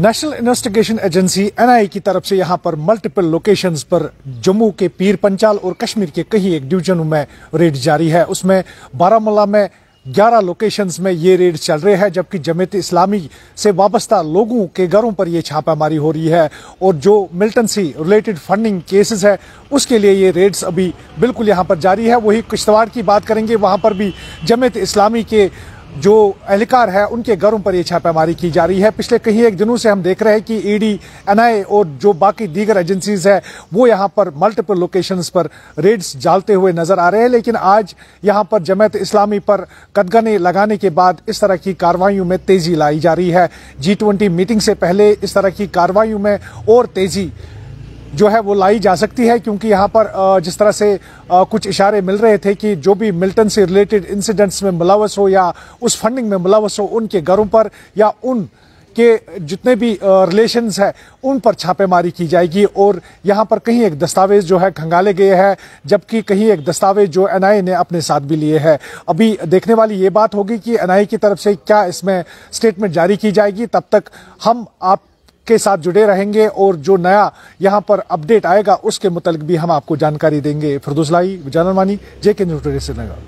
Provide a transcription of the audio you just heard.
national investigation agency NIA की तरफ से यहाँ पर मल्टीपल लोकेशंस पर जम्मू के पीर पंचाल और कश्मीर के कई एक डिवीजनों में रेड जारी है उसमें बारामूला में 11 लोकेशंस में ये रेड चल रहे हैं जबकि जमेत इस्लामी से वाबस्ता लोगों के घरों पर ये छापामारी हो रही है और जो मिल्टेंसी रिलेटेड फंडिंग केसेस है उसके लिए ये रेड्स अभी बिल्कुल यहाँ पर जारी है वही किश्तवाड़ की बात करेंगे वहाँ पर भी जमेत इस्लामी के जो एहलकार है उनके घरों पर ये छापेमारी की जा रही है पिछले कहीं एक दिनों से हम देख रहे हैं कि ईडी e एनआईए और जो बाकी दीगर एजेंसीज है वो यहाँ पर मल्टीपल लोकेशंस पर रेड्स डालते हुए नजर आ रहे हैं लेकिन आज यहाँ पर जमयत इस्लामी पर कदगने लगाने के बाद इस तरह की कार्रवाई में तेजी लाई जा रही है जी मीटिंग से पहले इस तरह की कार्रवाई में और तेजी जो है वो लाई जा सकती है क्योंकि यहाँ पर जिस तरह से कुछ इशारे मिल रहे थे कि जो भी मिल्टन से रिलेटेड इंसिडेंट्स में मुलावस हो या उस फंडिंग में मुलावस हो उनके घरों पर या उन के जितने भी रिलेशंस है उन पर छापेमारी की जाएगी और यहाँ पर कहीं एक दस्तावेज जो है खंगाले गए हैं जबकि कहीं एक दस्तावेज जो एन ने अपने साथ भी लिए है अभी देखने वाली ये बात होगी कि एन की तरफ से क्या इसमें स्टेटमेंट जारी की जाएगी तब तक हम आप के साथ जुड़े रहेंगे और जो नया यहाँ पर अपडेट आएगा उसके मुतल भी हम आपको जानकारी देंगे फिरदुजलाई जानवानी जे के न्यूज टूडे श्रीनगर